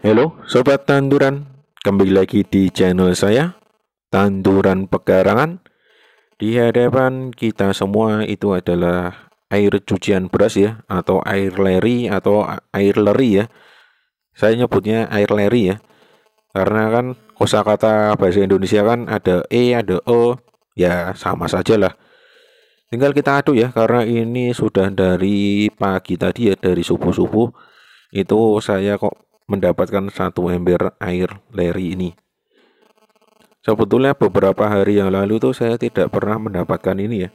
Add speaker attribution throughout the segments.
Speaker 1: Halo Sobat Tanduran, kembali lagi di channel saya, Tanduran Pegarangan Di hadapan kita semua itu adalah air cucian beras ya, atau air leri, atau air leri ya. Saya nyebutnya air leri ya, karena kan kosakata bahasa Indonesia kan ada E, ada O, ya sama saja lah. Tinggal kita aduk ya, karena ini sudah dari pagi tadi ya, dari subuh-subuh, itu saya kok mendapatkan satu ember air leri ini. Sebetulnya beberapa hari yang lalu tuh saya tidak pernah mendapatkan ini ya.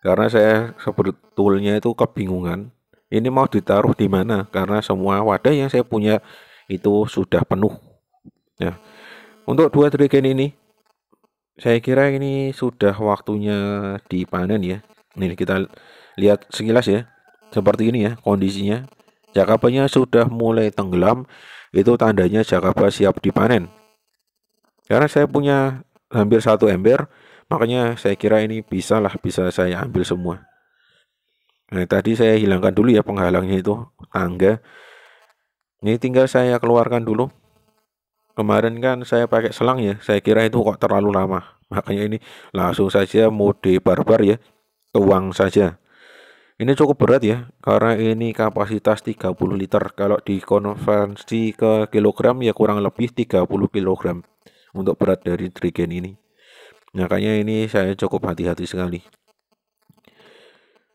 Speaker 1: Karena saya sebetulnya itu kebingungan. Ini mau ditaruh di mana? Karena semua wadah yang saya punya itu sudah penuh. Ya. Untuk dua trigen ini, saya kira ini sudah waktunya dipanen ya. Ini kita lihat sekilas ya. Seperti ini ya kondisinya Jakabanya sudah mulai tenggelam, itu tandanya Jakaba siap dipanen. Karena saya punya hampir satu ember, makanya saya kira ini bisa lah, bisa saya ambil semua. Nah, tadi saya hilangkan dulu ya penghalangnya itu, tangga. Ini tinggal saya keluarkan dulu. Kemarin kan saya pakai selang ya, saya kira itu kok terlalu lama. Makanya ini langsung saja mau mode barbar ya, tuang saja. Ini cukup berat ya, karena ini kapasitas 30 liter. Kalau dikonversi ke kilogram ya kurang lebih 30 kilogram untuk berat dari trigen ini. Makanya nah, ini saya cukup hati-hati sekali.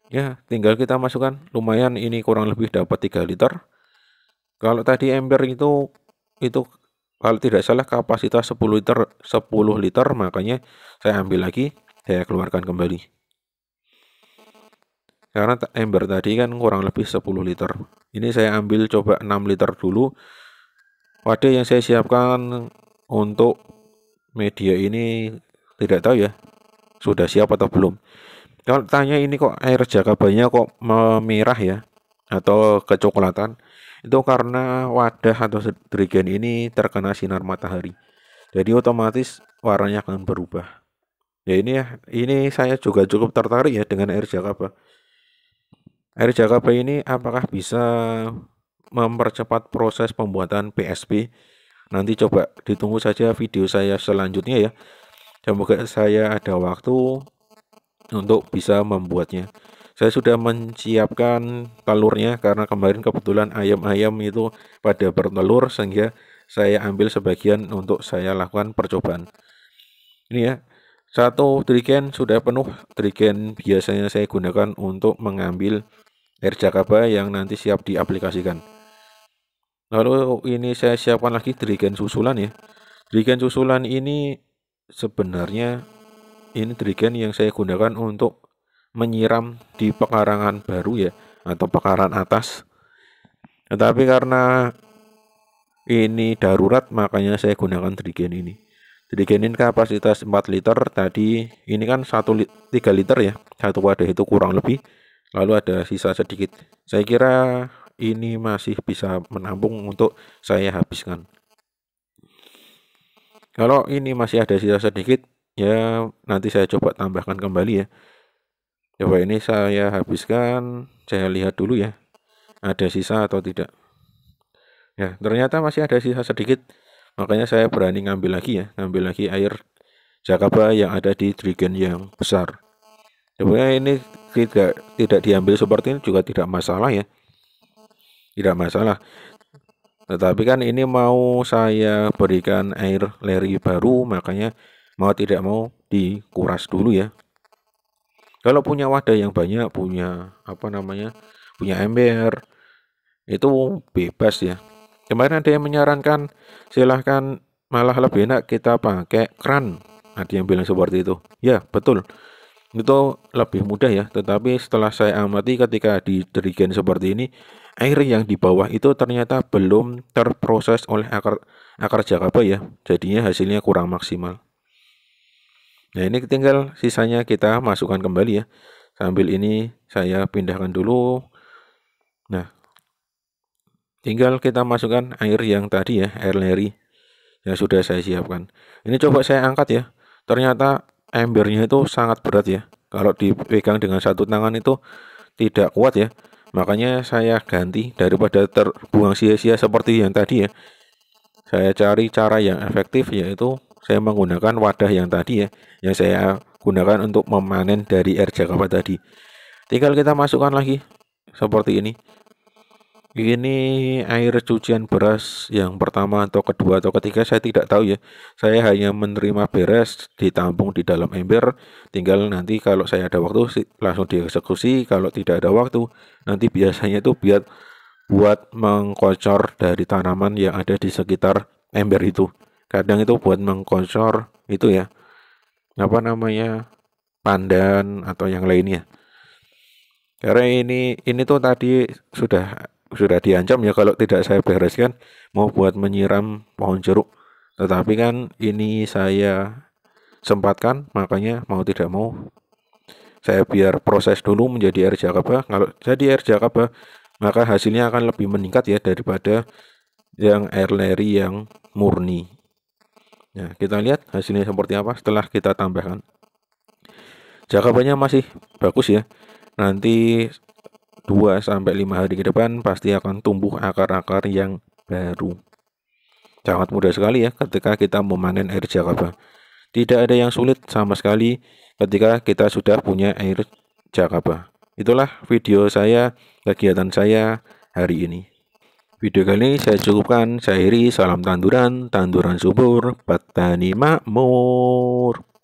Speaker 1: Ya, tinggal kita masukkan. Lumayan ini kurang lebih dapat 3 liter. Kalau tadi ember itu itu kalau tidak salah kapasitas 10 liter 10 liter makanya saya ambil lagi saya keluarkan kembali karena ember tadi kan kurang lebih 10 liter ini saya ambil coba 6 liter dulu wadah yang saya siapkan untuk media ini tidak tahu ya sudah siap atau belum kalau tanya ini kok air banyak kok memerah ya atau kecoklatan itu karena wadah atau dirigen ini terkena sinar matahari jadi otomatis warnanya akan berubah ya ini ya ini saya juga cukup tertarik ya dengan air jakaba Air RJKP ini apakah bisa mempercepat proses pembuatan PSP? Nanti coba ditunggu saja video saya selanjutnya ya. Semoga saya ada waktu untuk bisa membuatnya. Saya sudah menyiapkan telurnya karena kemarin kebetulan ayam-ayam itu pada bertelur sehingga saya ambil sebagian untuk saya lakukan percobaan. Ini ya, satu trigen sudah penuh. Trigen biasanya saya gunakan untuk mengambil Jakaba yang nanti siap diaplikasikan. Lalu ini saya siapkan lagi dirigen susulan ya. Dirigen susulan ini sebenarnya ini dirigen yang saya gunakan untuk menyiram di pekarangan baru ya atau pekarangan atas. Tetapi karena ini darurat makanya saya gunakan dirigen ini. Dirigen ini kapasitas 4 liter tadi ini kan 1 3 liter ya. Satu wadah itu kurang lebih lalu ada sisa sedikit saya kira ini masih bisa menampung untuk saya habiskan kalau ini masih ada sisa sedikit ya nanti saya coba tambahkan kembali ya coba ini saya habiskan saya lihat dulu ya ada sisa atau tidak ya ternyata masih ada sisa sedikit makanya saya berani ngambil lagi ya ngambil lagi air Jakaba yang ada di dragon yang besar sebenarnya ini tidak tidak diambil seperti ini juga tidak masalah ya tidak masalah tetapi kan ini mau saya berikan air leri baru makanya mau tidak mau dikuras dulu ya kalau punya wadah yang banyak punya apa namanya punya ember itu bebas ya kemarin ada yang menyarankan silahkan malah lebih enak kita pakai keran ada yang bilang seperti itu ya betul itu lebih mudah ya tetapi setelah saya amati ketika di seperti ini air yang di bawah itu ternyata belum terproses oleh akar akar jakaba ya jadinya hasilnya kurang maksimal nah ini tinggal sisanya kita masukkan kembali ya sambil ini saya pindahkan dulu nah tinggal kita masukkan air yang tadi ya air leri yang sudah saya siapkan ini coba saya angkat ya ternyata embernya itu sangat berat ya. Kalau dipegang dengan satu tangan itu tidak kuat ya. Makanya saya ganti daripada terbuang sia-sia seperti yang tadi ya. Saya cari cara yang efektif yaitu saya menggunakan wadah yang tadi ya, yang saya gunakan untuk memanen dari air jakarta tadi. Tinggal kita masukkan lagi seperti ini. Ini air cucian beras yang pertama atau kedua atau ketiga saya tidak tahu ya. Saya hanya menerima beras ditampung di dalam ember. Tinggal nanti kalau saya ada waktu langsung dieksekusi. Kalau tidak ada waktu nanti biasanya itu biar buat mengkocor dari tanaman yang ada di sekitar ember itu. Kadang itu buat mengkocor itu ya apa namanya pandan atau yang lainnya. Karena ini ini tuh tadi sudah sudah diancam ya kalau tidak saya bereskan mau buat menyiram pohon jeruk tetapi kan ini saya sempatkan makanya mau tidak mau saya biar proses dulu menjadi air jakaba kalau jadi air jakaba maka hasilnya akan lebih meningkat ya daripada yang air leri yang murni ya kita lihat hasilnya seperti apa setelah kita tambahkan jakabanya masih bagus ya nanti 2 sampai 5 hari ke depan pasti akan tumbuh akar-akar yang baru. Sangat mudah sekali ya ketika kita memanen air Jakaba. Tidak ada yang sulit sama sekali ketika kita sudah punya air Jakaba. Itulah video saya, kegiatan saya hari ini. Video kali ini saya cukupkan. Saya Iri, salam tanduran, tanduran subur, petani makmur.